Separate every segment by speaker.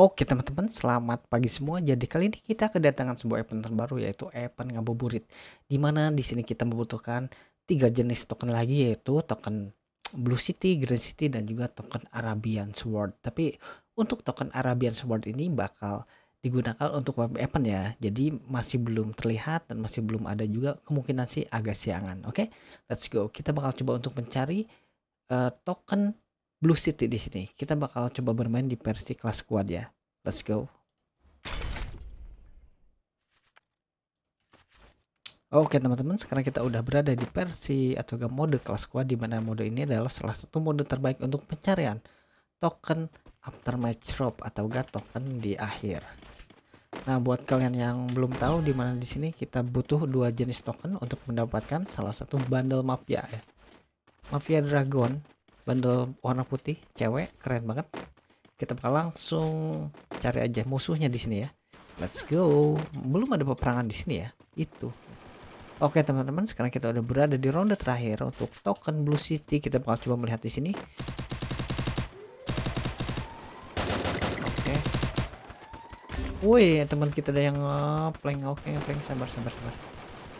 Speaker 1: Oke teman-teman, selamat pagi semua. Jadi kali ini kita kedatangan sebuah event terbaru yaitu event ngabuburit. Dimana di sini kita membutuhkan tiga jenis token lagi yaitu token Blue City, Green City, dan juga token Arabian Sword. Tapi untuk token Arabian Sword ini bakal digunakan untuk web event ya. Jadi masih belum terlihat dan masih belum ada juga kemungkinan sih agak siangan. Oke, okay? let's go. Kita bakal coba untuk mencari uh, token Blue City di sini. Kita bakal coba bermain di versi kelas squad ya. Let's go. Oke teman-teman, sekarang kita udah berada di versi atau gak mode kelas squad di mana mode ini adalah salah satu mode terbaik untuk pencarian token after match drop atau gak token di akhir. Nah, buat kalian yang belum tahu di mana di sini kita butuh dua jenis token untuk mendapatkan salah satu bundle mafia ya. Mafia Dragon bandel warna putih cewek keren banget kita bakal langsung cari aja musuhnya di sini ya let's go belum ada peperangan di sini ya itu oke teman-teman sekarang kita udah berada di ronde terakhir untuk token blue city kita bakal coba melihat di sini oke woi teman kita ada yang eh, plank oke plank sabar sabar sabar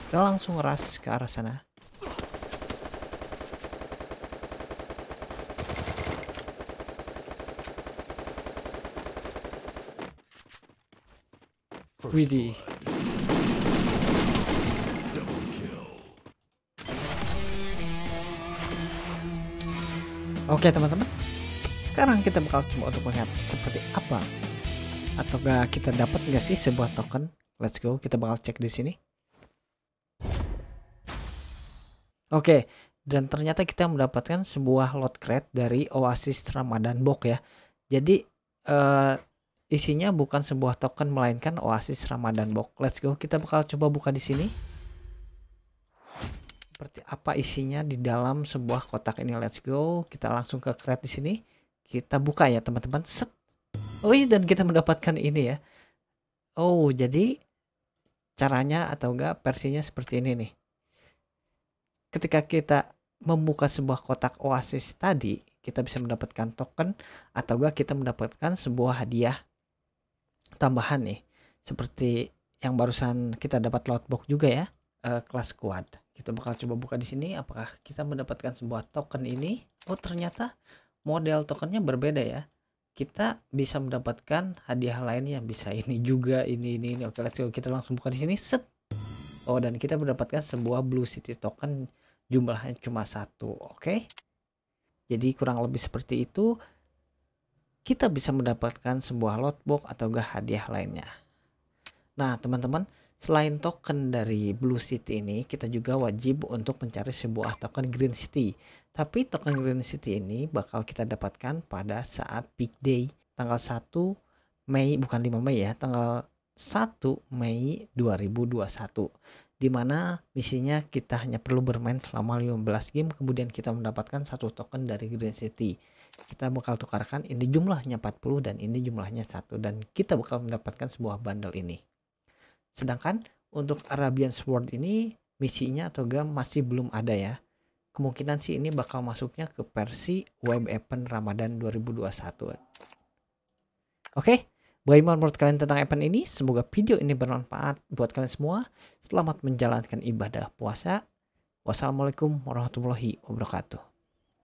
Speaker 1: kita langsung ras ke arah sana really Oke teman-teman, sekarang kita bakal cuma untuk melihat seperti apa atau gak kita dapat nggak sih sebuah token. Let's go, kita bakal cek di sini. Oke, dan ternyata kita mendapatkan sebuah lot crate dari Oasis Ramadan Box ya. Jadi uh, Isinya bukan sebuah token melainkan Oasis Ramadan box. Let's go, kita bakal coba buka di sini. Seperti apa isinya di dalam sebuah kotak ini. Let's go, kita langsung ke crate di sini. Kita buka ya, teman-teman. Set. Oh iya, dan kita mendapatkan ini ya. Oh, jadi caranya atau enggak versinya seperti ini nih. Ketika kita membuka sebuah kotak oasis tadi, kita bisa mendapatkan token atau enggak kita mendapatkan sebuah hadiah tambahan nih seperti yang barusan kita dapat lotbox juga ya uh, kelas kuat kita bakal coba buka di sini apakah kita mendapatkan sebuah token ini oh ternyata model tokennya berbeda ya kita bisa mendapatkan hadiah lain yang bisa ini juga ini ini ini oke let's go kita langsung buka di sini set oh dan kita mendapatkan sebuah blue city token jumlahnya cuma satu oke okay? jadi kurang lebih seperti itu kita bisa mendapatkan sebuah lotbox atau gak hadiah lainnya. Nah, teman-teman, selain token dari Blue City ini, kita juga wajib untuk mencari sebuah token Green City. Tapi token Green City ini bakal kita dapatkan pada saat peak day tanggal 1 Mei, bukan 5 Mei ya, tanggal 1 Mei 2021 di mana misinya kita hanya perlu bermain selama 15 game kemudian kita mendapatkan satu token dari Green City kita bakal tukarkan ini jumlahnya 40 dan ini jumlahnya satu dan kita bakal mendapatkan sebuah bundle ini sedangkan untuk Arabian Sword ini misinya atau game masih belum ada ya kemungkinan sih ini bakal masuknya ke versi web event Ramadan 2021 oke okay? Bagaimana menurut kalian tentang event ini? Semoga video ini bermanfaat buat kalian semua. Selamat menjalankan ibadah puasa. Wassalamualaikum warahmatullahi wabarakatuh.